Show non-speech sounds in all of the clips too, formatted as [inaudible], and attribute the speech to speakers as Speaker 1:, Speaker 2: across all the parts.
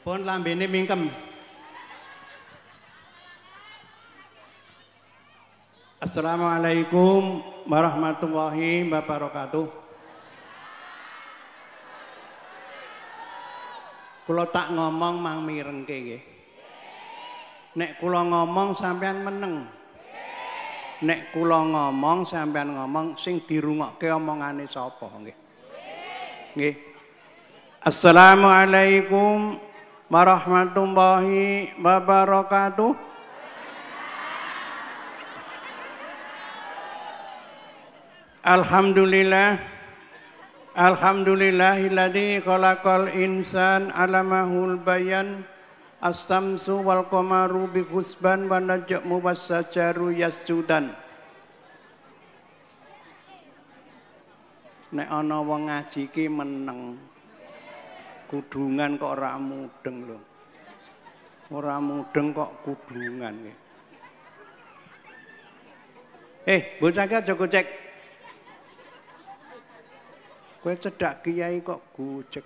Speaker 1: Pun lambene mingkem. Assalamualaikum warahmatullahi wabarakatuh. Kula tak ngomong mang mirengke nggih. Nek kulo ngomong sampean meneng. Nek kulo ngomong sampean ngomong sing dirungokke omongane sapa nggih. Nggih. Assalamualaikum warahmatullahi wabarakatuh. Alhamdulillah Alhamdulillahilladzi khalaqal insan alamahul bayan astamsu wal qamaru bi husban wa najmu was yasjudan Nek ana wong ngaji ki meneng kudungan kok ora mudeng lho. Ora mudeng kok kudungan nggih. Eh, bocah kaya aja gocek. Kowe cedak kiai kok gocek.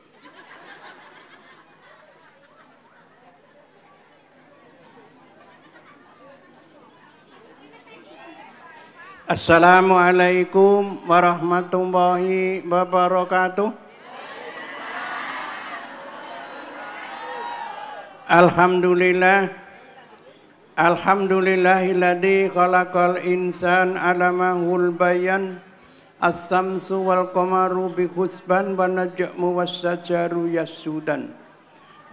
Speaker 1: Assalamualaikum warahmatullahi wabarakatuh. Alhamdulillah Alhamdulillahilladzi khalaqal insan alamahul bayan As-samsu wal qamaru bi husban wa najmu was-sajaru yasudan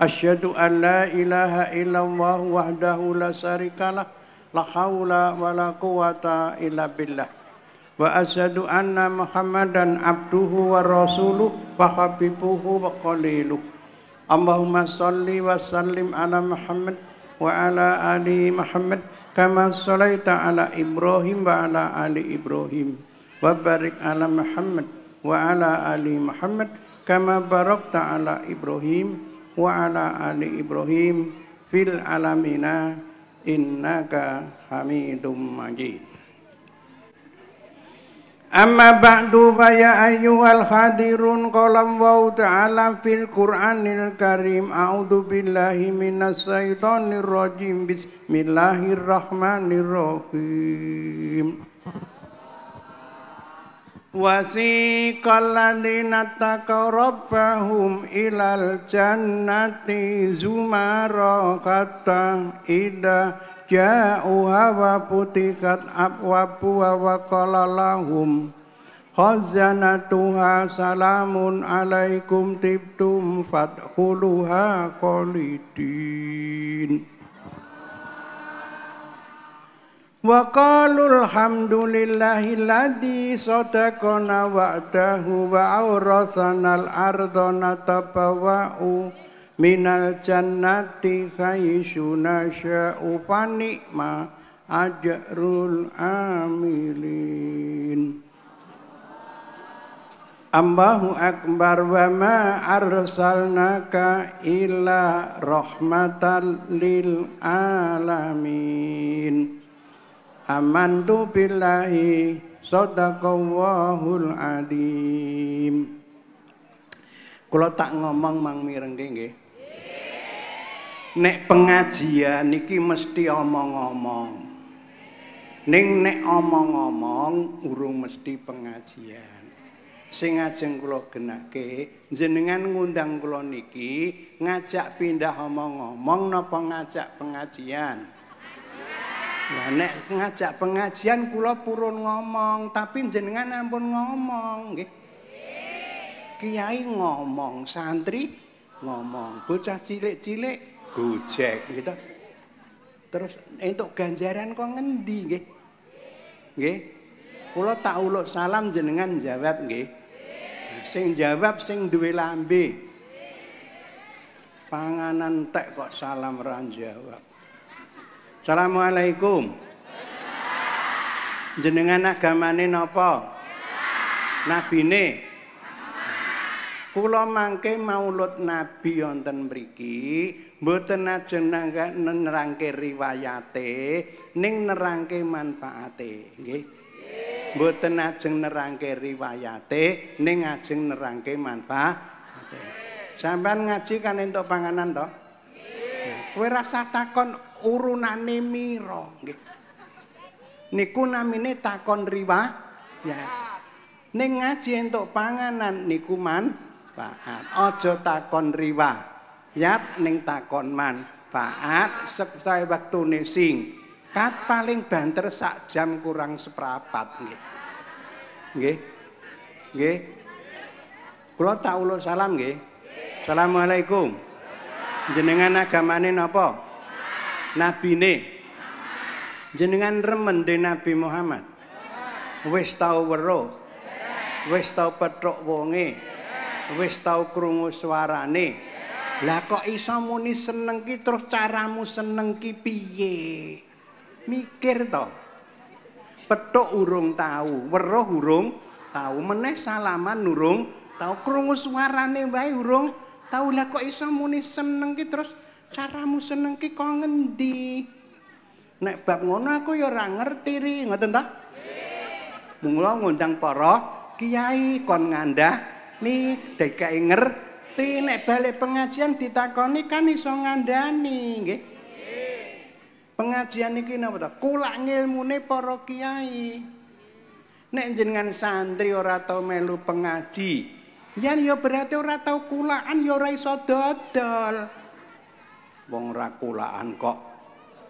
Speaker 1: Asyhadu an la ilaha illallah wahdahu la syarikalah la haula wa quwata illa billah wa asyhadu anna muhammadan abduhu wa rasuluh wa habibuhu wa qaliluh اللهم صل وسلم على محمد وعلى آل محمد كما صليت على إبراهيم وعلى آل إبراهيم وبارك على محمد وعلى آل محمد كما باركت على إبراهيم وعلى آل إبراهيم في العالمين إنك حميد مجيد Amma ba'du fa ya ayyuhal hadirun qalam wa ta'ala fil Qur'anil Karim a'udzu billahi minas syaitonir rajim bismillahirrahmanirrahim Wasiqa alladhina taqaw rabbahum ilal jannati zumara hatta idha ja'u hawa putikat abwabu wa lahum khazanatuha salamun alaikum tibtum fadkhuluha qalidin wa qalu alhamdulillahi alladhi sadaqana wa'dahu wa awrathana al minal jannati haitsu nasya'u fanikma ajarul amilin Allahu akbar wa ma arsalnaka illa rahmatan lil alamin Amantu billahi sadaqallahul adim Kula tak ngomong mang mirengke nggih nek pengajian iki mesti omong-omong. Ning nek omong-omong urung mesti pengajian. Sing ajeng kula genake jenengan ngundang kula niki ngajak pindah omong-omong napa ngajak pengajian? Lah nek ngajak pengajian kula purun ngomong, tapi jenengan ampun ngomong nggih. Kiai ngomong, santri ngomong, bocah cilik-cilik Gojek gitu. Terus entuk ganjaran kok ngendi nggih? Nggih. Kula tak uluk salam jenengan jawab nggih. Sing jawab sing duwe lambe. Panganan tak kok salam ra jawab. Assalamualaikum. Jenengan agamane napa? Nabi Nabi Kula mangke maulud Nabi wonten mriki mboten ajeng nerangke riwayate ning nerangke manfaate nggih. Mboten ajeng nerangke riwayate ning ajeng nerangke manfaate. Sampeyan ngaji kan entuk panganan to? Kowe rasa takon urunane mira nggih. Niku namine takon riwayat. Ning ngaji entuk panganan niku man manfaat. Ojo takon riwa, yat ning takon manfaat, sekutai waktu nising. Kat paling banter sak jam kurang seperapat. Nge? Nge? nge. Kulo tak ulo salam nge? Assalamualaikum. Jenengan agamane nopo? Nabi ne? Jenengan remen de Nabi Muhammad? Wis tau weruh? Wis tau petruk wonge? wis tau krungu suarane. lah kok iso muni seneng ki terus caramu seneng ki piye mikir to petuk urung tau. weruh urung Tau meneh salaman urung tahu krungu suarane wae urung Tau lah kok iso muni seneng ki terus caramu seneng ki kok ngendi nek bab ngono aku ya ora ngerti ri ngoten ta Mula ngundang para kiai kon ngandah ni dikai ngerti nek balik pengajian ditakoni kan iso ngandani nggih pengajian iki napa to kulak ngilmune para kiai nek jenengan santri ora tau melu pengaji yen ya berarti ora tau kulaan ya ora iso dodol wong ra kulaan kok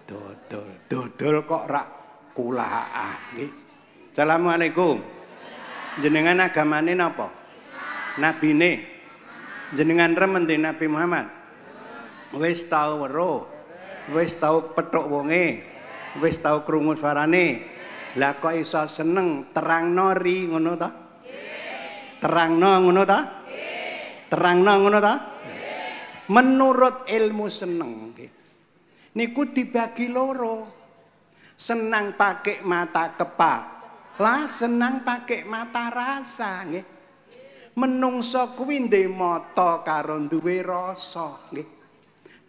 Speaker 1: dodol dodol kok ra kulaan nggih assalamualaikum jenengan agamane napa Nabi ini jenengan remen di Nabi Muhammad wis tau weruh wis tau petuk wonge wis tau krungu suarane lah kok iso seneng Terang ri ngono ta terangno ngono ta terangno ngono ta menurut ilmu seneng niku dibagi loro senang pakai mata kepala senang pakai mata rasa nggih menungso kuinde moto karon duwe rasa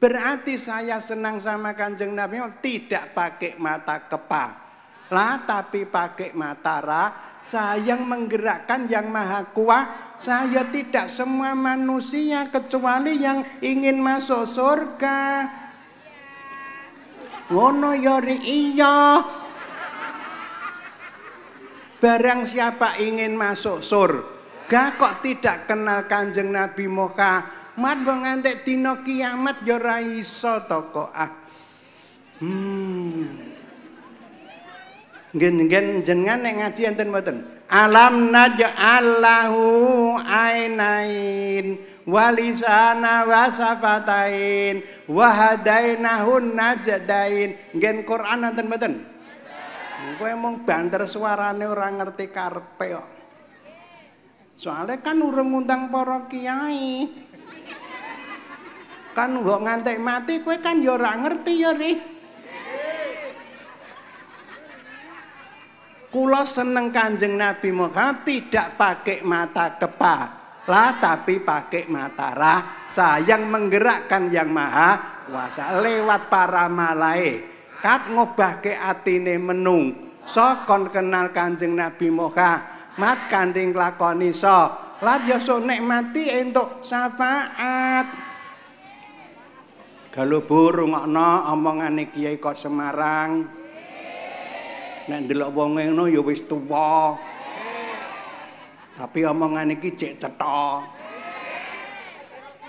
Speaker 1: Berarti saya senang sama Kanjeng Nabi oh, tidak pakai mata kepala tapi pakai mata ra. Saya menggerakkan yang maha kuasa. Saya tidak semua manusia kecuali yang ingin masuk surga. Ngono yori ya, iya. Barang siapa ingin masuk surga warga kok tidak kenal Kanjeng Nabi Muhammad Mat ngantek dina kiamat ya ora iso to ah. Hmm. gen ngen jenengan nek ngaji enten mboten. Alam naj'alahu ainain walisana wasafatain wahadainahun najadain. Gen Quran enten mboten. Gue emang banter suarane orang ngerti karepe kok. soalnya kan urung ngundang para kiai kan gak ngantek mati kue kan ya ora ngerti ya ri kula seneng kanjeng nabi Muhammad tidak pakai mata kepala tapi pakai mata rasa yang menggerakkan yang maha kuasa lewat para Kat ngobah ke atine menung so kon kenal kanjeng nabi Muhammad makan ring lakoni so lat yo so nek mati entuk syafaat kalau burung ngono omongan kiai kok Semarang nek delok wong ngono yo wis tuwa tapi omongan iki cek cetha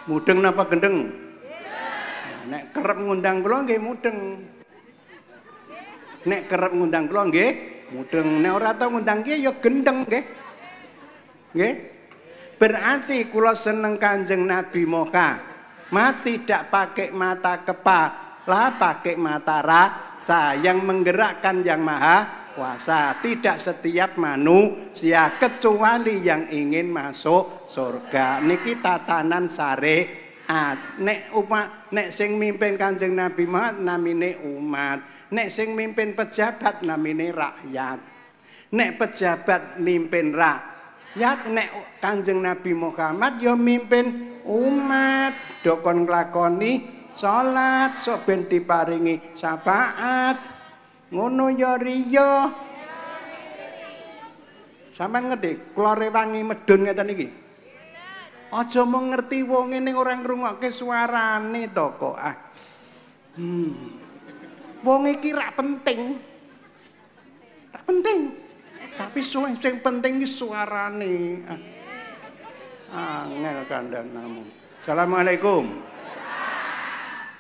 Speaker 1: mudeng napa gendeng nek kerep ngundang kula nggih mudeng nek kerep ngundang kula nggih mudeng nek ora tau ngundang kiye ya gendeng nggih nggih berarti kula seneng kanjeng nabi moka mati tidak pakai mata kepala pakai mata rasa yang menggerakkan yang maha kuasa tidak setiap manusia kecuali yang ingin masuk surga niki tatanan syariat umat. Ah, nek umat, nek sing mimpin kanjeng Nabi Muhammad namine umat. Nek sing mimpin pejabat namine rakyat. Nek pejabat mimpin rakyat, nek kanjeng Nabi Muhammad yo mimpin umat. Dokon nglakoni salat sok ben diparingi syafaat. Ngono yo riyo. Sampeyan ngerti, klore wangi medun ngeten iki. aja ngerti wong ngene ora ngrungokke suarane to kok ah. Hmm. Wong iki rak penting. Rak penting. Tapi sing sing penting iki suarane. Ah. Angel ah. ah, kandhanamu. Assalamualaikum.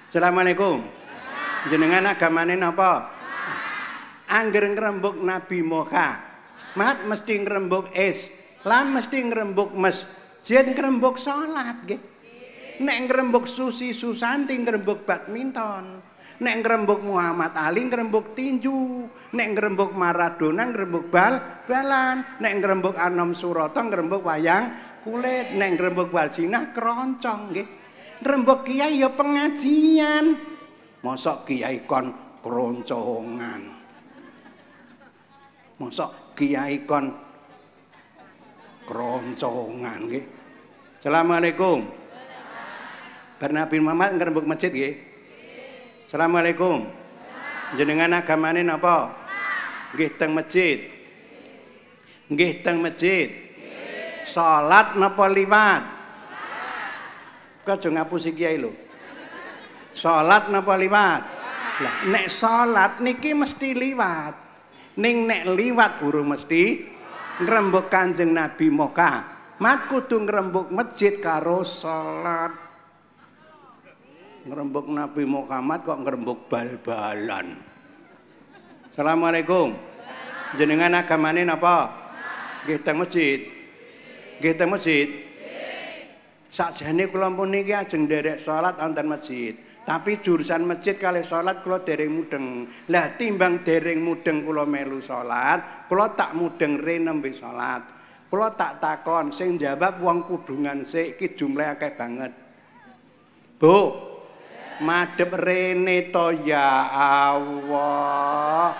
Speaker 1: Assalamualaikum. Jenengan agamane napa? Angger ngrembug Nabi Muhammad. Mat mesti ngrembug is. Lah mesti ngrembug mes. Jen ngrembug salat nggih. Nek ngrembug Susi Susanti ngrembug badminton. Nek ngrembug Muhammad Ali ngrembug tinju. Nek ngrembug Maradona ngrembug bal-balan. Nek ngrembug Anom Suroto ngrembug wayang kulit. Nek ngrembug Waljinah keroncong nggih. Ngrembug kiai ya pengajian. Mosok kiai kon keroncongan. Mosok kiai kon kroncongan nggih. Asalamualaikum. Bernabi Bin Muhammad ngrembug masjid nggih. Assalamualaikum. Jenengan agamane napa? Nggih teng masjid. Nggih teng masjid. Salat napa liwat? Kaja ngapusi kiai lho. Salat napa liwat? Lah nek salat niki mesti liwat. Ning nek liwat guru mesti ngrembug Kanjeng Nabi Moka. Mat kudu ngrembug masjid karo salat. Ngrembug Nabi Muhammad kok ngrembug bal-balan. Assalamualaikum. Jenengan agamane napa? Nggih teng masjid. Nggih teng masjid. Sakjane kula pun niki ajeng nderek salat wonten masjid. Tapi jurusan masjid kali sholat kalau dereng mudeng lah timbang dereng mudeng kalau melu sholat kalau tak mudeng renem be sholat kalau tak takon sing jawab uang kudungan se ki jumlah akeh banget bu madep rene to ya allah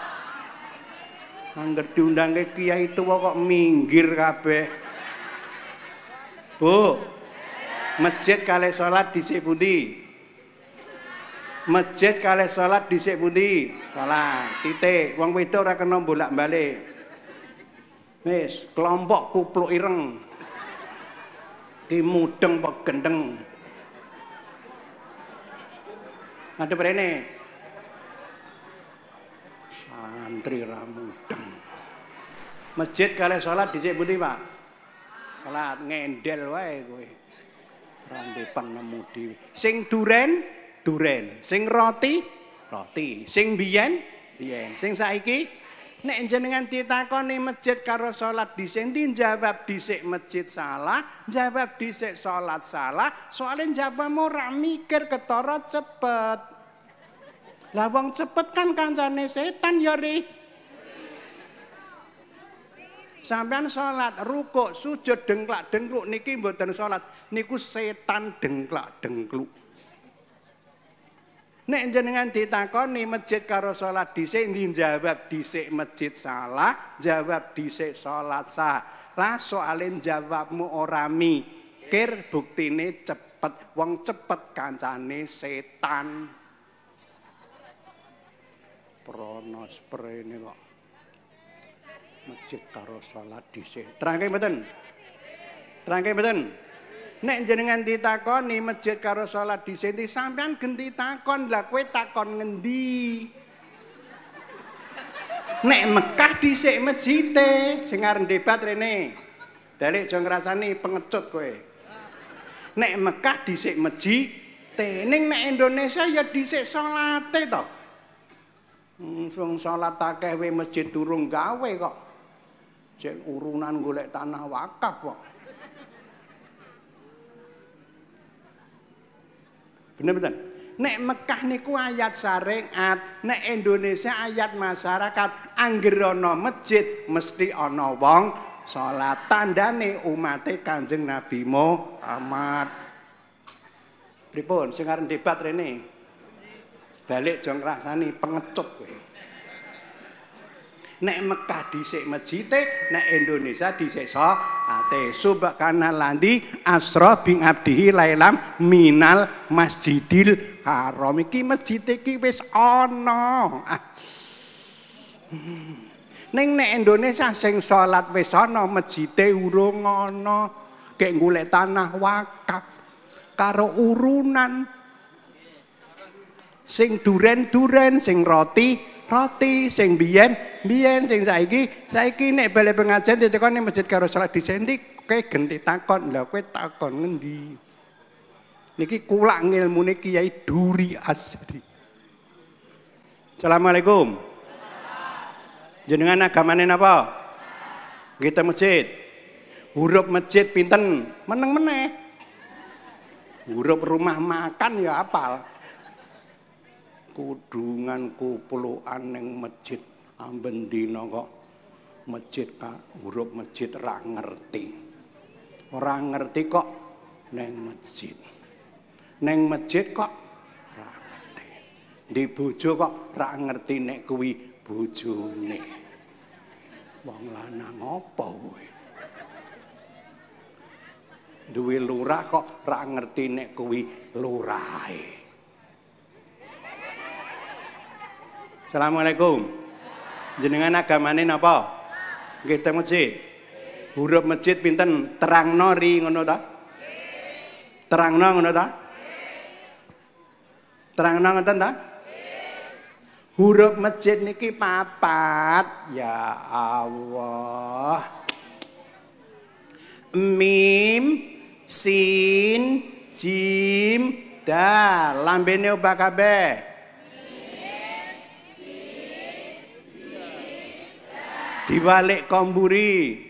Speaker 1: angger diundang ke kiai itu kok minggir kabeh bu masjid kali sholat di sebuti masjid kalih salat dhisik pundi? Salat. Titik. Wong wedok ora kena bolak-balik. Wis, kelompok kupluk ireng. Kimudeng pe gendeng. Ngadep rene. Santri ramudeng. Masjid kalih salat dhisik pundi, Pak? Salat ngendel wae kowe. Randepan nemu dhewe. Sing duren duren. Sing roti, roti. Sing biyen, biyen. Sing saiki, nek jenengan ditakon nih masjid karo sholat di sini jawab di masjid salah, jawab di sini sholat salah. Soalnya jawab mau mikir ketorot cepet. Lah wong cepet kan kancane setan yori. Sampean sholat, rukuk, sujud, dengklak, dengkluk, niki mboten sholat, niku setan dengklak, dengkluk. Nek jenengan ditakoni masjid karo salat dhisik ndi jawab dhisik masjid salah, jawab dhisik salat sah. Lah soalin jawabmu ora mikir buktine cepet. Wong cepet kancane setan. Prono ini kok. Masjid karo salat dhisik. Terangke mboten? Terangke mboten? nek jenengan ditakoni masjid karo salat disenti sampean genti takon lah kowe takon ngendi nek Mekah dhisik masjide sing arep debat rene dalik aja ngrasani pengecut kowe nek Mekah dhisik masjide ning nek Indonesia ya dhisik salate to sing hmm, salat akeh we masjid durung gawe kok jeneng urunan golek tanah wakaf kok Bener bener. Nek Mekah niku ayat syariat, nek Indonesia ayat masyarakat. Angger ana masjid mesti ana wong salat. Tandane umate Kanjeng Nabi Muhammad. Pripun sing arep debat rene? Balik jong rasani pengecut kowe. nek Mekah dhisik mejite nek Indonesia dhisik so ate ah, subhana landi asra bin abdihi lailam minal masjidil haram iki masjid iki wis ana ah. hmm. ning nek Indonesia sing salat wis ana mejite urung ana gek golek tanah wakaf karo urunan sing duren-duren sing roti roti sing biyen biyen sing saiki saiki nek balik pengajian di nih masjid karo salat disendik, kue genti takon lah kue takon ngendi niki kulak ngilmune Kiai Duri Asri Assalamualaikum jenengan agamane napa kita masjid huruf masjid pinten meneng meneh huruf rumah makan ya apal kudunganku pulukan ning masjid amben dina kok masjid Kak urup masjid ra ngerti ora ngerti kok neng masjid Neng masjid kok ra ngerti Di bojo kok ra ngerti nek kuwi bojone wong lanang apa kowe duwe lurah kok ra ngerti nek kuwi lurahe eh. Assalamualaikum. Jenengan agamane napa? Nggih, teng masjid. Huruf masjid pinten? Terangno ri ngono ta? Terangno ngono ta? Terangno ngoten ta? Huruf masjid niki papat. Ya Allah. Mim, sin, jim, Da. Lambene ubah kabeh. Dibalik komburi.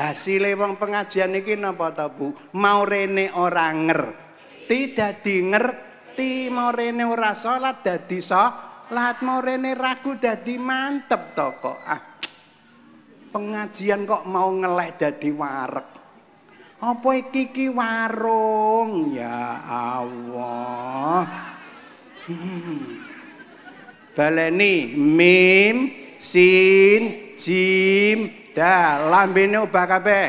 Speaker 1: Hasil wong pengajian iki napa ta Bu? Mau rene ora ngerti dadi ngerti, mau rene ora salat dadi salat, mau rene ragu dadi mantep to kok. Ah. Pengajian kok mau ngelek dadi warek. Apa iki ki warung ya Allah. Hmm. baleni mim sin jim da lambene ubah kabeh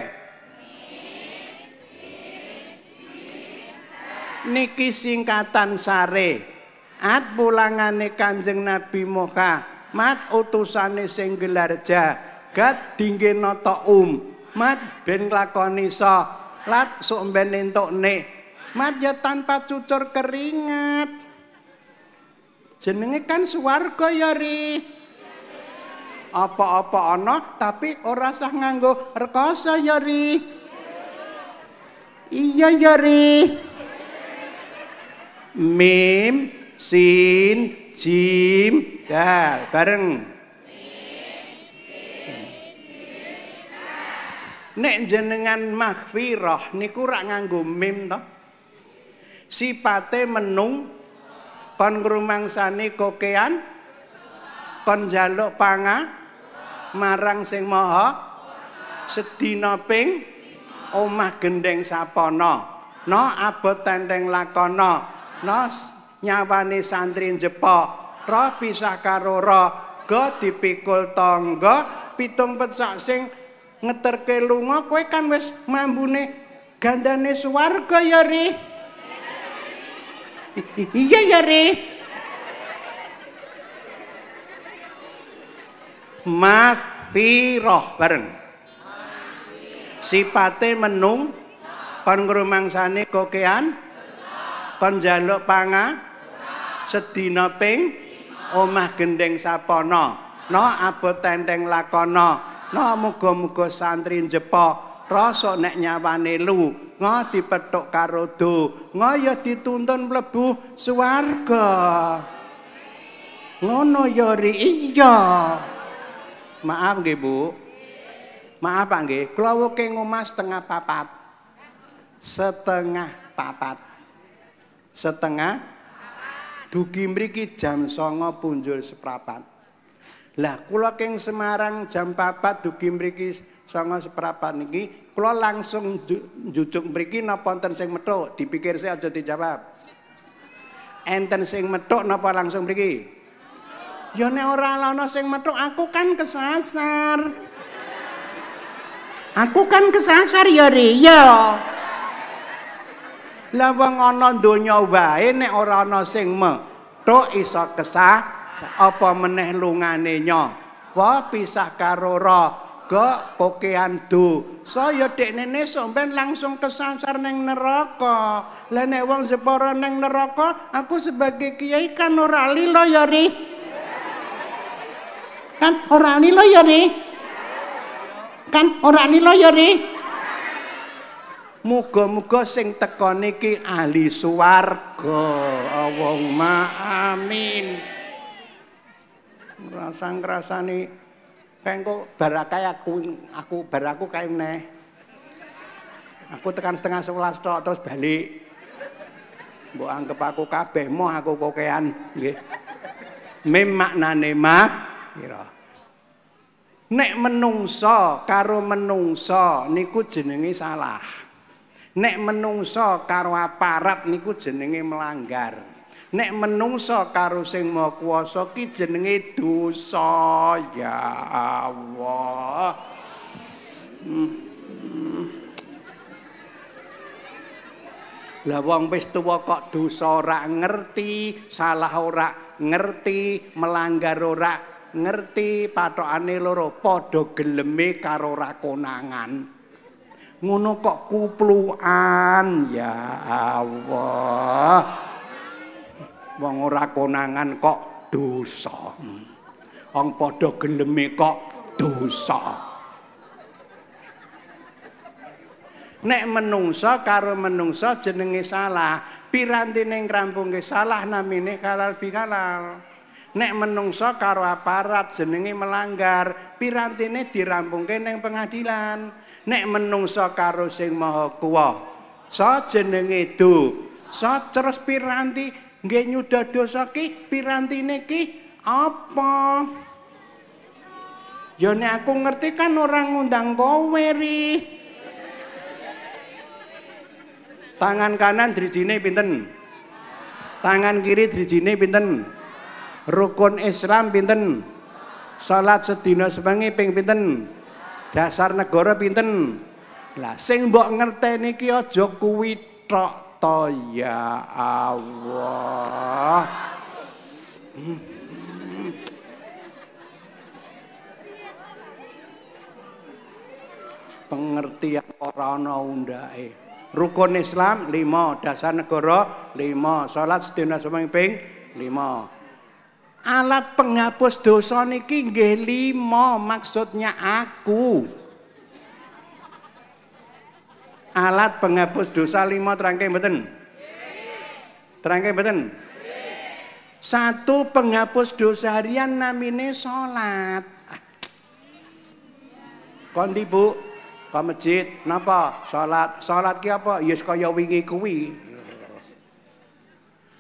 Speaker 1: niki singkatan sare at pulangane kanjeng nabi moka mat utusane sing gelar ja gat dingge um mat ben lakoni so lat sok ben entuk ne mat ya tanpa cucur keringat jenenge kan swarga ya ri apa-apa ana tapi ora sah nganggo rekoso ya ri iya ya ri mim sin jim dal bareng Nek jenengan maghfirah niku rak nganggo mim to. Sipate menung kon ngrumangsani kokean kon njaluk panga marang sing maha sedina ping omah gendeng sapana no abot tendeng lakono no nyawane santri jepo ro pisah karo ro go dipikul tonggo pitung pecak sing ngeterke lunga kowe kan wis mambune gandane swarga ya ri iya ya ma mafiroh bareng sipate menung konkrumangsane kokean konjaluk panga sedina ping omah gendeng sapono no abot tenteng lakono no mugo-mugo santri jepo rosok nek nyawane lu ngah dipetok karo do ya dituntun mlebu swarga ngono ya ri iya maaf nggih Bu maaf Pak nggih kula woke ngomah setengah papat setengah papat setengah dugi mriki jam songo punjul seprapat Lah kula keng Semarang jam papat dugi mriki songo seprapat niki kula langsung njujuk mriki napa wonten sing methuk dipikir saya aja dijawab enten sing methuk napa langsung mriki ya nek ora ana sing methuk aku kan kesasar aku kan kesasar ya ri ya lah wong ana donya wae nek ora ana sing methuk iso kesah apa meneh lungane nyo wah pisah karo roh kok kokean do. Saya so, dek nene somben langsung kesansar neng neraka. Lene wong sepora neng neraka, aku sebagai kiai kan orali lo yori. Kan orali lo yori. Kan orali lo yori. Muga-muga sing teko niki ahli suwarga. ma amin. Rasa ngrasani nih Kengko barakai aku aku baraku kayak neh. Aku tekan setengah sekolah stok terus balik. Bu anggap aku kabeh moh aku kokean. Mem makna nema. Kira. Nek menungso karo menungso niku jenenge salah. Nek menungso karo aparat niku jenenge melanggar. nek menungso karo sing maha kuwasa ki jenenge dosa ya Allah hmm. lah hmm. wong wis tuwa kok dosa ora ngerti salah ora ngerti melanggar ora ngerti patokane loro padha geleme karo konangan. ngono kok kupluan ya Allah wong ora konangan kok dosa. Wong padha gendeme kok dosa. Nek menungsa karo menungsa jenenge salah, piranti ning rampunge salah namine kalal bikalal. Nek menungsa karo aparat jenenge melanggar, pirantine dirampungke ning pengadilan. Nek menungsa karo sing maha kuwa, sa jenenge do, sa terus piranti nggih nyudah dosa ki pirantine ki apa Yone aku ngerti kan orang ngundang kowe ri tangan kanan drijine pinten tangan kiri drijine pinten rukun islam pinten salat sedina sepengi ping pinten dasar negara pinten lah sing mbok ngerteni ki aja kuwi tok Kata ya Allah. Hmm. Pengertian orang undai. Rukun Islam lima, dasar negara lima, sholat sedina sumping lima. Alat penghapus dosa niki nggih lima maksudnya aku. alat penghapus dosa lima terangkai beten terangkai beten satu penghapus dosa harian namine sholat ah. kondi bu ke masjid napa sholat sholat ki apa yes kaya wingi kuwi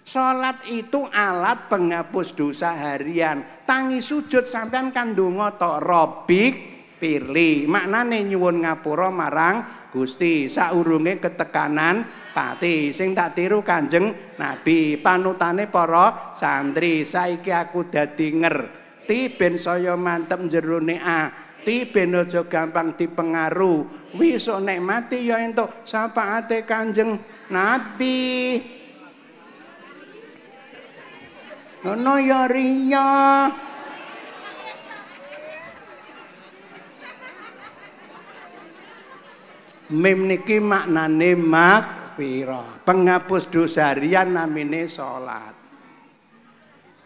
Speaker 1: sholat itu alat penghapus dosa harian tangi sujud sampean kan dungo tok robik pirli maknane nyuwun ngapura marang Gusti saurunge ketekanan pati sing tak tiru Kanjeng Nabi panutane para santri saiki aku dadi ngerti ben saya mantep jerone a ti ben aja gampang dipengaruh wisuk nek mati ya entuk syafaate Kanjeng Nabi nono ya riya Mem niki maknane magfirah penghapus dosa harian namine salat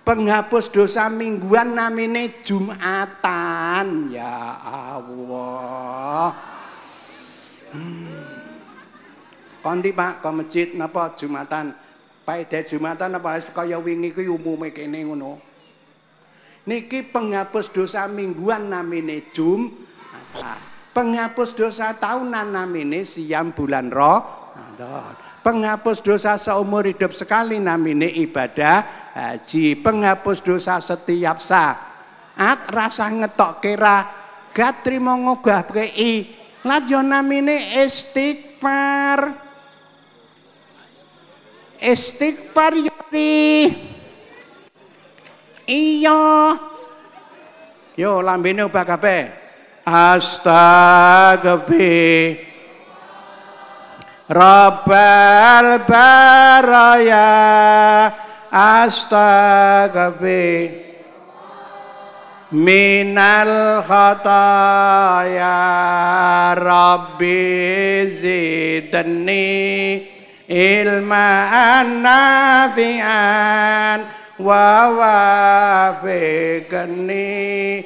Speaker 1: penghapus dosa mingguan namine jumatan ya Allah hmm. Kondi Pak ke masjid napa jumatan paedah jumatan napa kaya wingi kuwi umume kene ngono Niki penghapus dosa mingguan namine jum. Penghapus dosa tahunan namine siam bulan roh, Penghapus dosa seumur hidup sekali namine ibadah haji. Penghapus dosa setiap saat rasa ngetok kira gak trimo ngogah kei. Lajo namine istighfar. Istighfar yori. Iya. Yo lambene ubah kabeh. أستغفر رب البرايا أستغفر من الخطايا ربي زدني علما نافعا ووافقني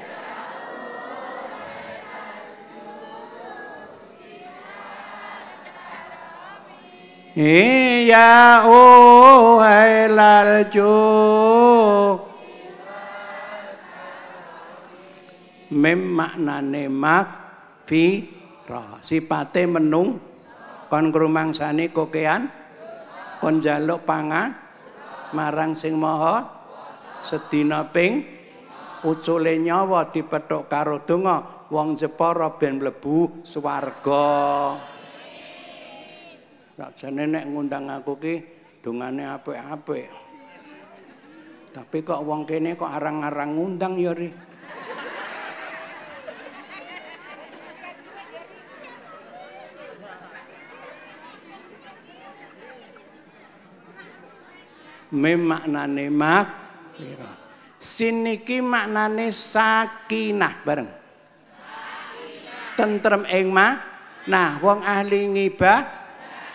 Speaker 1: Iya oh hai larjo Mem maknane ra Sipate menung Kon kerumang sani kokean Kon jaluk panga Marang sing moho Sedina ping Ucule nyawa dipetuk karo dungo Wong jeporo ben mlebu swarga. Sakjane nek ngundang aku ki dongane apik-apik. Tapi kok wong kene kok arang-arang ngundang ya ri. Mem maknane mak Siniki maknane sakinah bareng. Sakinah. Tentrem ing mak. Nah, wong ahli ngibah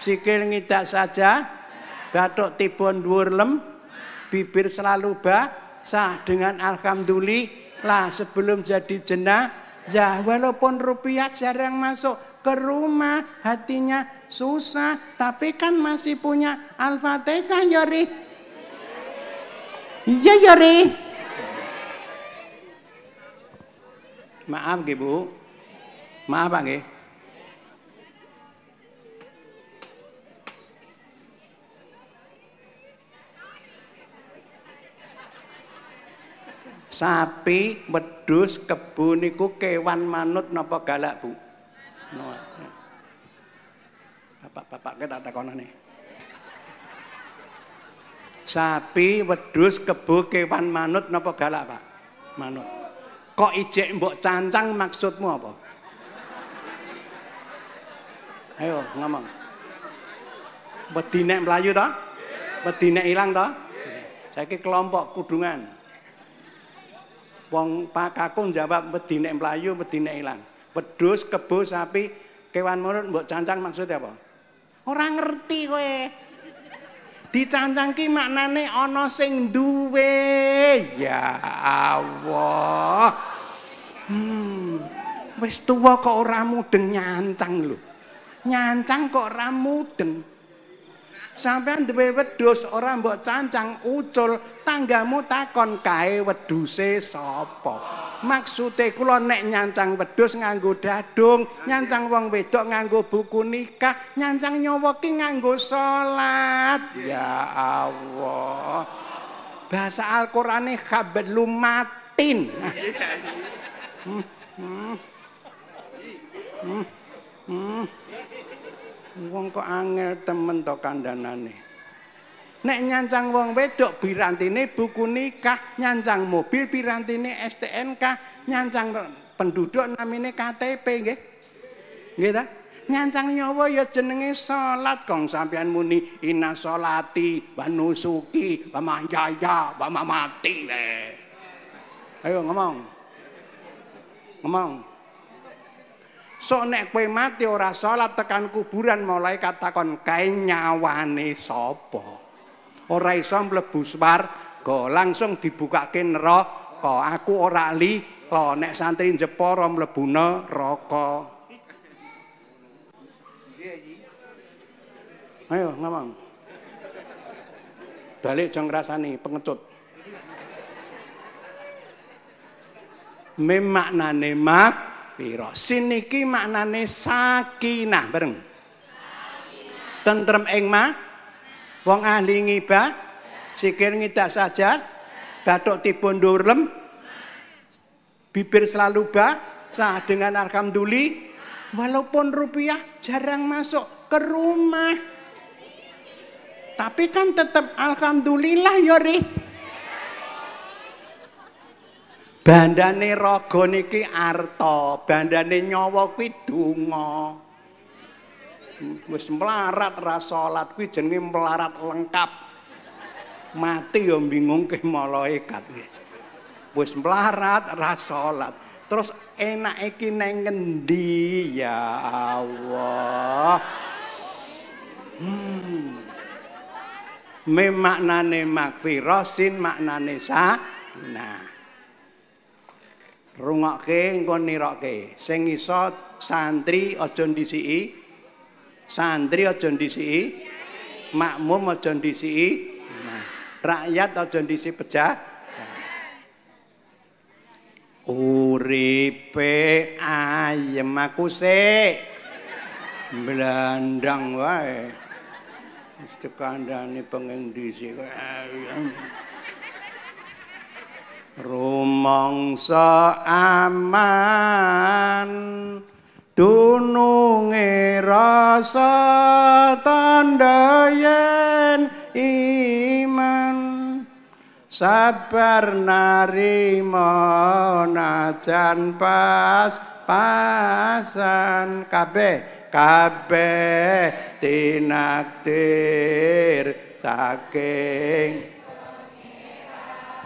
Speaker 1: sikil ngidak saja, batuk tibon dhuwur lem, bibir selalu basah dengan alhamdulillah sebelum jadi jenazah walaupun rupiah jarang masuk ke rumah hatinya susah tapi kan masih punya al-fatihah Yori ya, iya Yori ya, maaf ibu maaf Pak sapi, wedhus, kebo niku kewan manut napa galak, Bu? Bapak-bapak ke tak takonane. Sapi, wedhus, kebo, kewan manut napa galak, Pak? Manut. Kok ijek mbok cancang maksudmu apa? Ayo ngomong. Wedi nek mlayu to? Wedi nek ilang to? Saiki kelompok kudungan. Pak pakaku jawab wedi nek mlayu wedi nek ilang wedhus kebo sapi kewan murut mbok cancang maksud apa Orang ngerti kowe dicancangki maknane ana sing duwe ya Allah hmm. wis tuwa kok ora mudeng nyancang lho nyancang kok ora mudeng sampean duwe wedhus ora mbok cancang ucul tanggamu takon kae weduse sapa maksude kula nek nyancang wedhus nganggo dadung nyancang wong wedok nganggo buku nikah nyancang nyawa ki nganggo salat ya Allah bahasa Al-Qur'ane khabdlumatin kok angel temen to kandanane. Nek nyancang wong wedok birantine buku nikah, nyancang mobil birantine STNK, nyancang penduduk namine KTP nggih. Nggih ta? Nyancang nyawa ya jenenge salat kong sampeyan muni inna salati wa nusuki wa mahyaya wa mamati. Ayo ngomong. Ngomong. So nek kowe mati ora salat tekan kuburan mulai katakon kae nyawane sapa? Ora iso mlebu Go langsung dibukake neraka. Aku ora li nek santri Jepara mlebu neraka. Ayo ngomong. Balik jeng rasane pengecut. Memaknane mak piro. siniki niki maknane sakinah bareng. Sakinah. Tentrem ing ma. Wong ahli ngibah, sikir ngidak saja, nah. batuk tipun durlem, nah. bibir selalu sah dengan alhamdulillah. Walaupun rupiah jarang masuk ke rumah. Nah. Tapi kan tetap alhamdulillah yori. Ya, Bandane raga niki arta, bandane nyawa kuwi donga. Hmm, wis mlarat ra salat kuwi jenenge mlarat lengkap. Mati ya bingung ke maloe kat. Wis mlarat ra salat. Terus enak iki nang ngendi ya Allah. Memaknane Me Sin maknane sa. rungokke engko nirokke sing iso santri aja ndisiki santri aja ndisiki makmum aja ndisiki rakyat aja ndisi pejah uripe ayem aku sik blandang wae kandhane pengen dhisik rumangsa aman dununge rasa tandayan iman sabar narima najan pas pasan kabeh kabeh tinakdir saking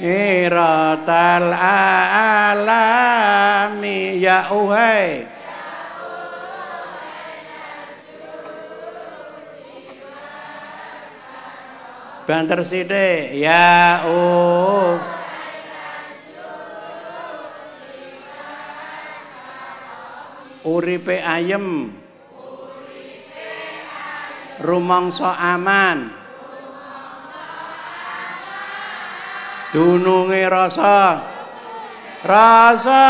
Speaker 1: Iratal alami ya uhai Banter sidi ya uh Uripe ayem Rumongso aman Uripe aman dununge rasa rasa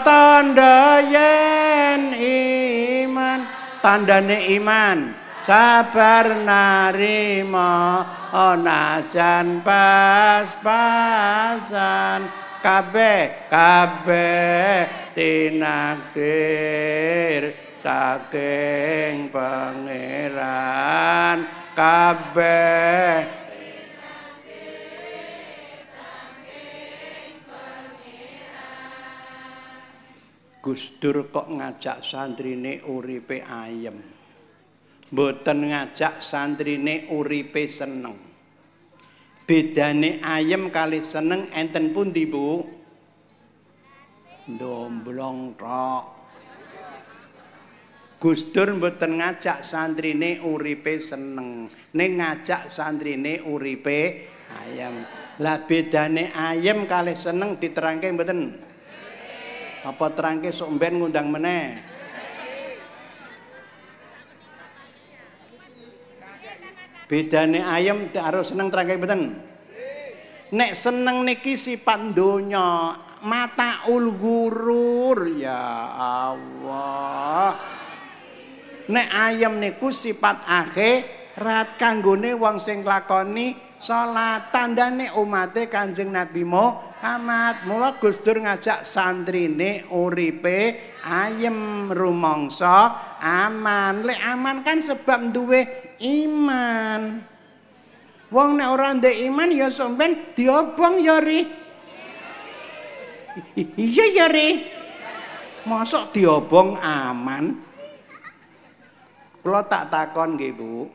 Speaker 1: tanda yen iman tandane iman sabar narima onajan pas-pasan kabeh kabeh tinakdir saking pangeran kabeh Gusdur kok ngajak santrine uripe ayam? Mboten ngajak santrine uripe seneng. Bedane ayam kali seneng enten pundi, Bu? Ndomblong tok. Gusdur mboten ngajak santrine uripe seneng, ning ngajak santrine uripe ayam. Lah bedane ayam kali seneng diterangke mboten? apa terangke sok mben ngundang meneh bedane ayam harus seneng terangke beten nek seneng niki sifat donya mata ulgurur ya Allah nek ayem niku sifat akhirat kanggone wong sing lakoni salat tandane umate Kanjeng Nabi Muhammad amat mula gusdur Dur ngajak santrine uripe ayem rumangsa aman lek aman kan sebab duwe iman wong nek ora ndek iman ya somben diobong ya ri iya ya ri masuk diobong aman kalau tak takon nggih Bu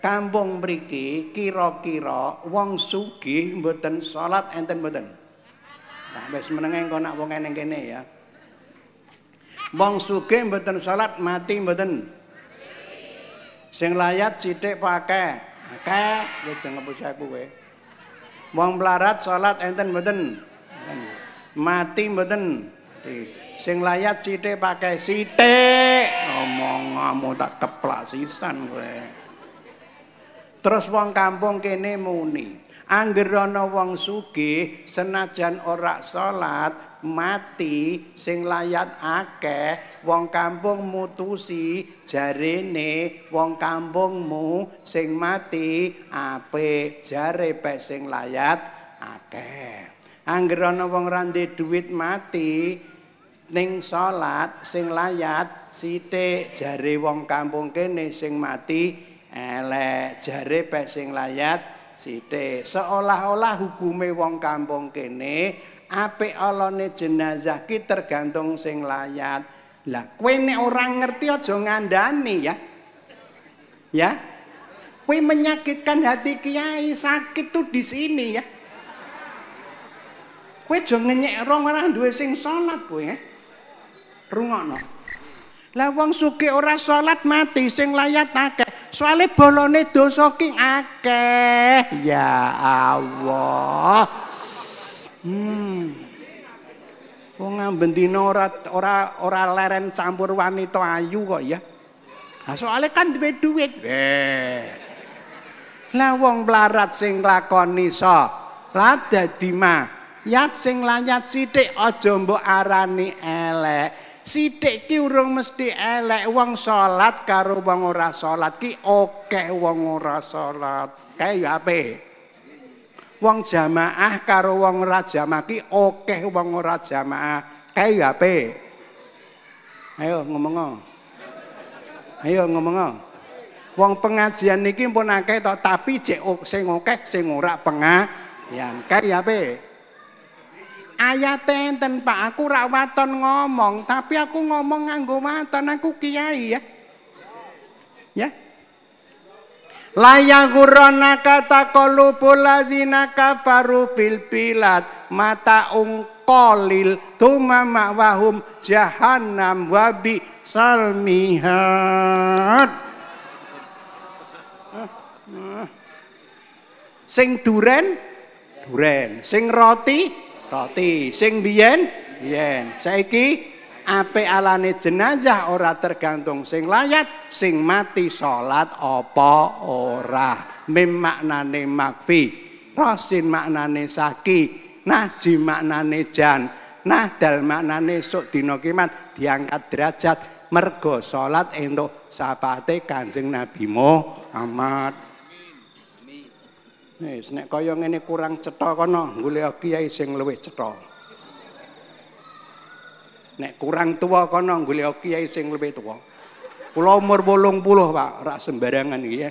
Speaker 1: Kampung mriki kira-kira wong sugih mboten salat enten mboten. Lah wis menenge engko nak wong eneng kene ya. Wong sugih mboten salat mati mboten. Sing layat cithik pake. Oke, wis jenenge bos aku kowe. Wong melarat salat enten mboten? Mati mboten? Mati. Sing layat cithik pake sithik. Omong-omong tak keplak sisan kowe. Terus wong kampung kene muni, anger ana wong sugih senajan ora salat, mati sing layat akeh, wong kampung mutusi jarene wong kampungmu sing mati Ape, jare pe, sing layat akeh. Anger ana wong randhe dhuwit mati ning salat sing layat sithik jare wong kampung kene sing mati elek jare pek sing layat sithik seolah-olah hukume wong kampung kene ape alone jenazah ki tergantung sing layat lah kowe nek ora ngerti aja ngandani ya ya kowe menyakitkan hati kiai sakit tuh di sini ya kowe aja ngenyek rong ora duwe sing salat kowe ya rungokno lah wong suki ora salat mati sing layat akeh soalnya bolone dosa king akeh ya Allah hmm wong ngamben dina ora ora ora leren campur wanita ayu kok ya nah, soalnya kan duwe duit eh lah wong pelarat sing nglakoni sa lada dima yat sing layat sithik aja mbok arani elek Sithik ki urung mesti elek wong salat karo wong ora salat ki akeh wong ora salat. Kae ya ape? Wong jamaah karo wong ora jamaah ki akeh wong ora jamaah. Kae ya ape? Ayo ngomong. Ayo ngomong. Wong pengajian niki pun akeh tapi jek sing akeh sing ora pengajian. Kae ya ape? ayat enten pak aku rawaton ngomong tapi aku ngomong nganggo waton aku kiai ya ya layagurona kata kolubuladina kafaru bil bilat mata ungkolil tuma makwahum jahanam wabi salmihat sing duren duren sing roti roti sing biyen biyen saiki apik alane jenazah ora tergantung sing layat sing mati salat apa ora mim maknane makfi rosin maknane saki naji maknane jan nah dal maknane sok dina kiamat diangkat derajat mergo salat entuk sapate kanjeng nabi Amat. nek kaya ngene kurang cetha kono, golek kiai sing luwih cetha. Nek kurang tuwa kono, golek kiai sing luwih tuwa. Kula umur 80, Pak, ora sembarangan iki ya.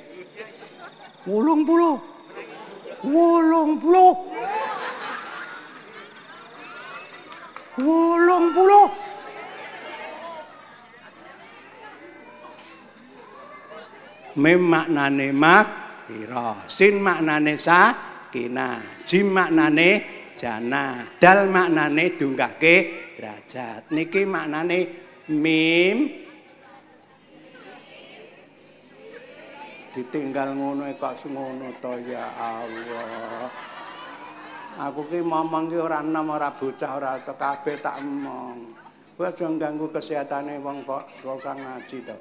Speaker 1: 80. 80. 80. Memaknane mak kira sin maknane sakinah, jim maknane jana dal maknane dungkake derajat niki maknane mim ditinggal ngono e kok ngono to ya Allah aku ki momong ki ora enom ora bocah ora to kabeh tak emong kuwi aja ganggu kesehatane wong kok kok ngaji to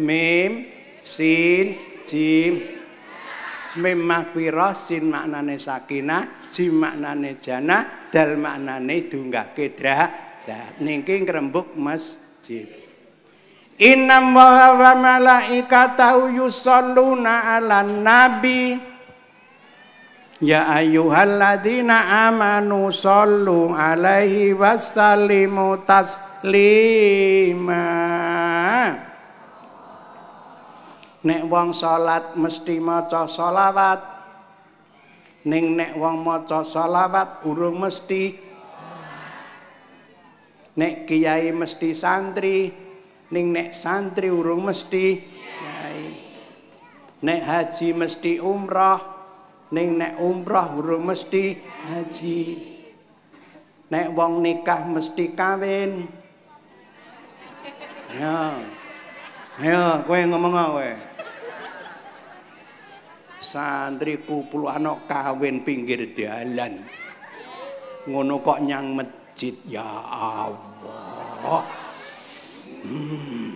Speaker 1: mim sin siji mim mafirah sin maknane sakinah jim maknane jana dal maknane dunggahke derajat niki ngrembug masjid innam wa wa malaikatu yusalluna Ya ayyuhalladzina amanu sallu alaihi wasallimu taslima nek wong salat mesti maca shalawat ning nek wong maca shalawat urung mesti nek kiai mesti santri ning nek santri urung mesti kiai nek haji mesti umrah ning nek umrah urung mesti haji nek wong nikah mesti kawin Ayo, ya kowe ngomong kowe santriku puluhan anak kawin pinggir dalan ngono kok nyang masjid ya Allah hmm.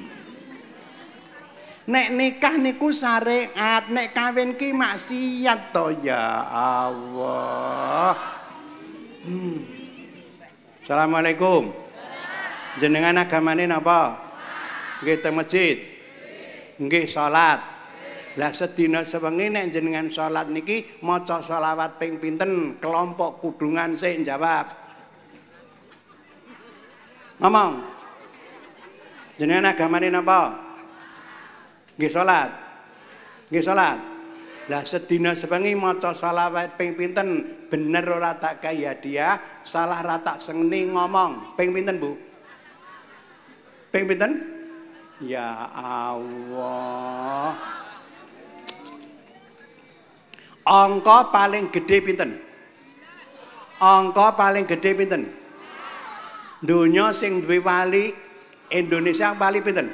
Speaker 1: nek nikah niku syariat nek kawin ki maksiat to ya Allah hmm. Assalamualaikum jenengan agamane napa nggih masjid nggih salat Lah sedina sewengi nek jenengan salat niki maca selawat ping pinten kelompok kudungan sik jawab. Ngomong. Jenengan agamane napa? Nggih salat. Nggih salat. Lah sedina sewengi maca selawat ping pinten bener ora tak kaya dia, salah rata tak ngomong. Ping pinten, Bu? Ping pinten? Ya Allah. angka paling gede pinten angka paling gede pinten dunia sing duwe wali Indonesia wali pinten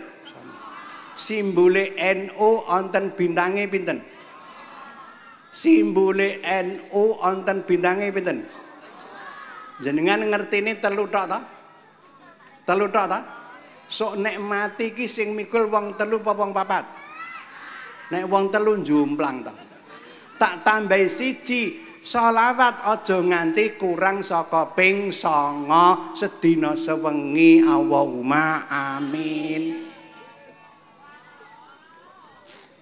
Speaker 1: simbole NU onten bintangnya pinten simbole NU onten bintangnya pinten jenengan ngerti ini telu tak tak telu tak tak sok nek mati ki sing mikul wong telu apa wong papat nek wong telu jumplang tak tak tambah siji sholawat aja nganti kurang saka ping sanga sedina sewengi Allahumma amin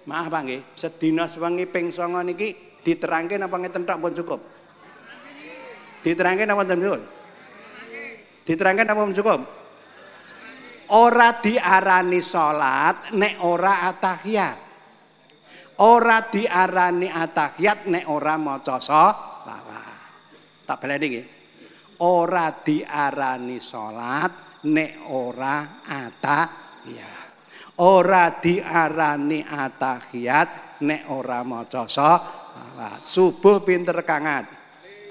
Speaker 1: maaf Pak sedina sewengi ping sanga niki diterangke napa ngeten tok pun cukup diterangke napa cukup diterangke napa cukup ora diarani salat nek ora atahiyat ora diarani atahiyat nek ora maca shalawat. Tak baleni nggih. Ora diarani salat nek ora atahiyat. Ora diarani atahiyat nek ora maca shalawat. Subuh pinter kangat.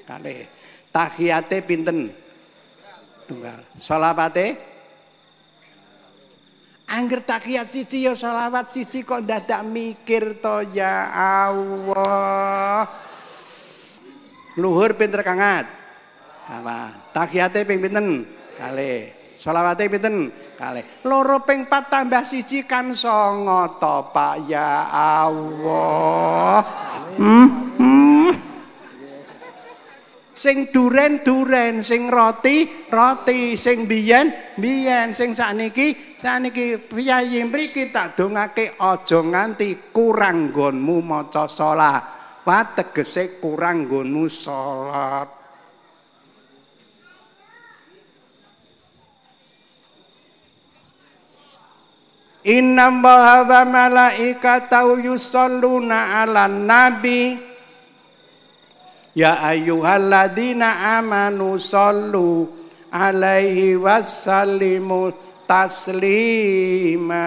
Speaker 1: Kalih. Tahiyate pinten? Tunggal. Salawate? Tunggal. Angger takiat siji ya selawat siji kok dadak mikir to ya Allah. Luhur pinter kangat. Apa? Takiate ping pinten? Kali. Selawate pinten? Kali. Loro ping tambah siji kan songo to Pak ya Allah. hmm. hmm. sing duren duren sing roti roti sing biyen biyen sing sakniki sakniki piyayi mriki tak dongake aja nganti kurang nggonmu maca salat wa tegese kurang nggonmu salat Inna Allah wa malaikatahu yusalluna 'alan nabi Ya ayyuhalladzina amanu sallu alaihi wasallimu taslima.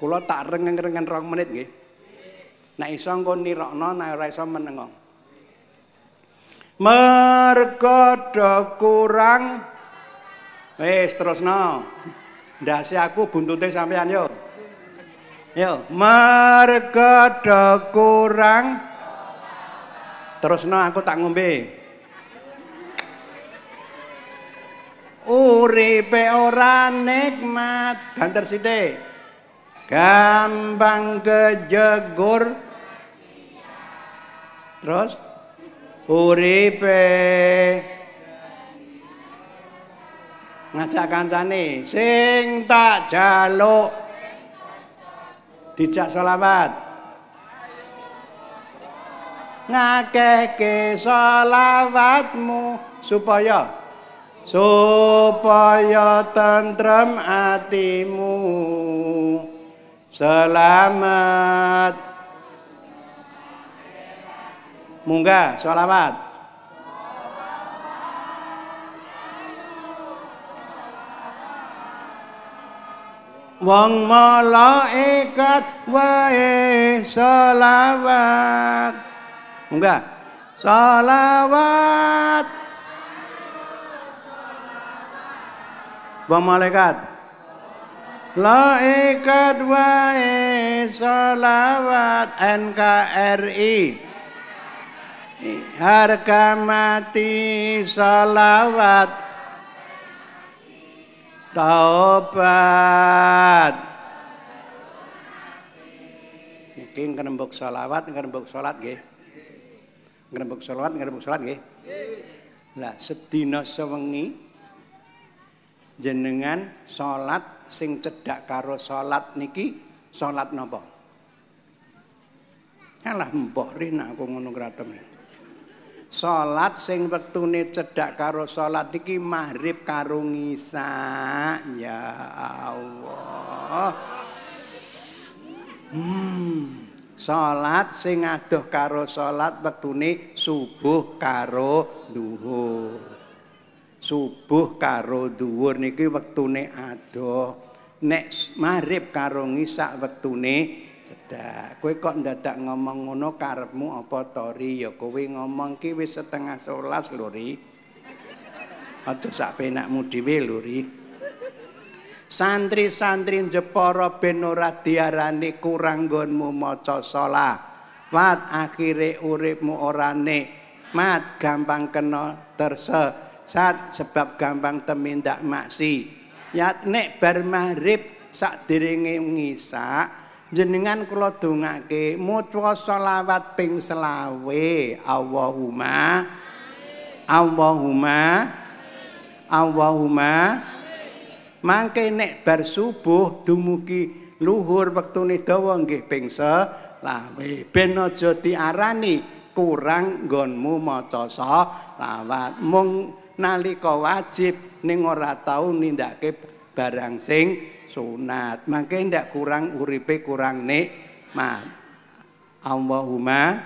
Speaker 1: Kula tak reng rengeng rong menit nggih. Nek iso engko nirokno nek ora iso menengo. Mergo kurang Wis terusno. Ndase aku buntute sampean yo. Yo, marga kurang Terus no aku tak ngombe Uripe ora nikmat Ganter sidi Gampang kejegur Terus Uripe Ngajak kancane Sing tak jaluk dijak salawat ngakeke salawatmu supaya supaya tentrem atimu selamat munggah salawat wong malaikat wae salawat, enggak Salawat. wong malaikat Laikat wae salawat. NKRI Harga mati selawat taubat niki ngrembug selawat ngrembug salat nggih ngrembug selawat ngrembug salat nggih lah sedina sewengi jenengan salat sing cedhak karo salat niki salat napa Kalah mbok rene aku ngono kratem salat sing wektune cedhak karo salat iki maghrib karo ngisa ya Allah hmm salat sing adoh karo salat wektune subuh karo dhuwur subuh karo dhuwur niki wektune adoh nek maghrib karo ngisa wektune Dah, kowe kok ndadak ngomong ngono karepmu apa tori ya kowe ngomong ki wis setengah sholat lori. Aja sak penakmu dhewe lori. Santri-santri Jepara ben ora diarani kurang gonmu maca sholat. Mat akhire uripmu ora nek. Mat gampang kena terse saat sebab gampang temindak maksi. Ya nek bar magrib sak direnge ngisak jenengan kula dongake maca selawat ping selawe Allahumma Allahumma Allahumma mangke nek bar subuh dumugi luhur wektune dawa nggih ping selawe ben aja diarani kurang nggonmu maca selawat mung nalika wajib ning ora tau nindakake barang sing sunat. makanya tidak kurang uripe kurang nikmat. Allahumma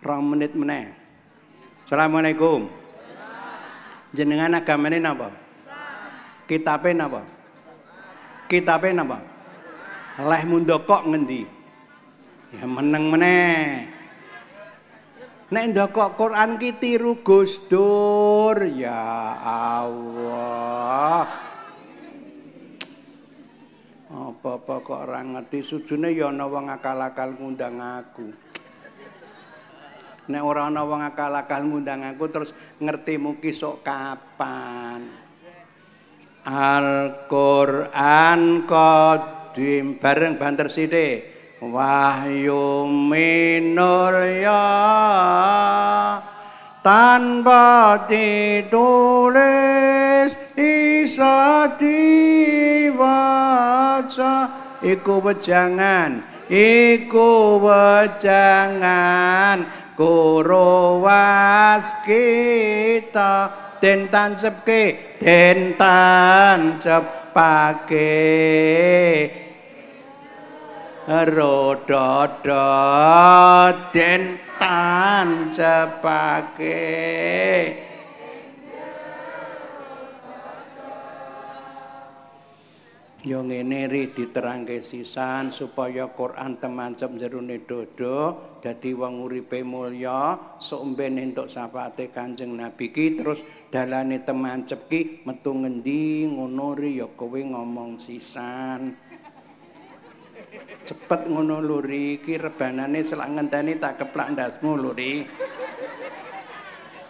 Speaker 1: rong menit meneh. Assalamualaikum. Jenengan agama ini apa kitabnya apa kitabnya apa Leh mundokok ngendi? Ya meneng meneh. Nek ndokok Quran ki tiru Gus Ya Allah. apa-apa kok ora ngerti sujune ya ana wong akal-akal ngundang aku. Nek ora ana wong akal-akal ngundang aku terus ngertimu ki sok kapan? Al-Qur'an kodim bareng banter sithik. Wahyu minur ya tanpa ditulis isa diwaca iku wejangan iku wejangan guru waskita den tancepke den tancepake rododo den tancepake Yo ngene ri diterangke sisan supaya Quran temancep jerone dodo dadi wong uripe mulya sok mben entuk sapate Kanjeng Nabi ki terus dalane temancep ki metu ngendi ngono ri ya kowe ngomong sisan Cepet ngono luri, ri ki rebanane selak ngenteni tak keplak ndasmu lho ri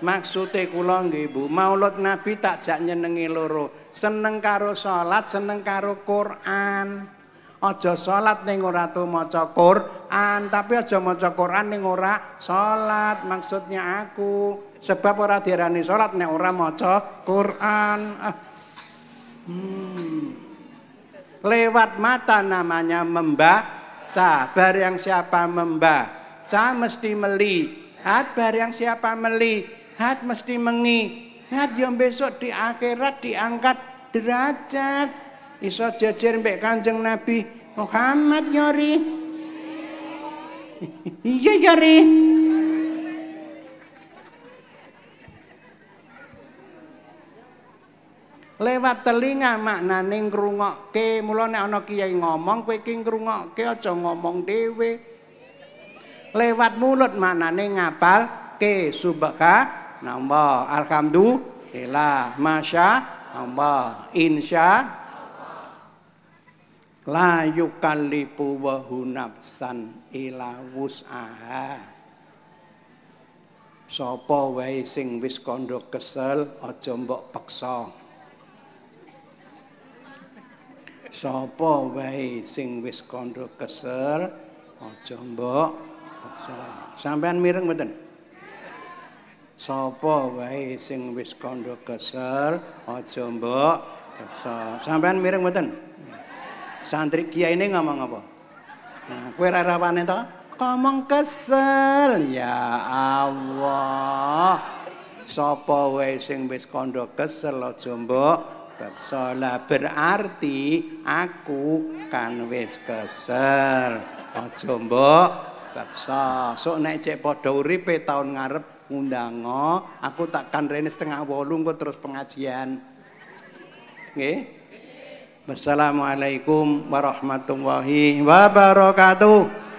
Speaker 1: Maksudnya kula nggih Bu, Maulud Nabi tak takjak nyenengi loro. Seneng karo salat, seneng karo Quran. Aja salat ning ora tu maca Quran, tapi aja maca Quran ning ora salat maksudnya aku. Sebab ora diarani salat nek ora maca Quran. Ah. Hmm. lewat mata namanya membaca. bar yang siapa membaca mesti melihat, yang siapa melihat sehat mesti mengi ngat yo besok di akhirat diangkat derajat iso jejer mbek kanjeng nabi Muhammad yori [laughs] iya yori lewat telinga maknane ngrungokke mulo nek ana kiai ngomong kowe iki ngrungokke aja ngomong dhewe lewat mulut maknane ngapal ke subhanallah nampa alhamdulillah masya nampa insya la yukallifu wa ila wus'aha sapa wae sing wis kandha kesel aja mbok peksa sapa wae sing wis kandha kesel aja mbok peksa sampean mireng mboten sapa wae sing wis kandha kesel aja mbok sampean mireng mboten santri kiai ini ngomong apa nah kowe ra rawane to ngomong kesel ya Allah sapa wae sing wis kandha kesel aja mbok Salah berarti aku kan wis kesel. Aja mbok baksa sok nek cek padha uripe taun ngarep ngundang aku tak kandrene setengah wolu engko terus pengajian. Nggih. Wassalamualaikum warahmatullahi wabarakatuh.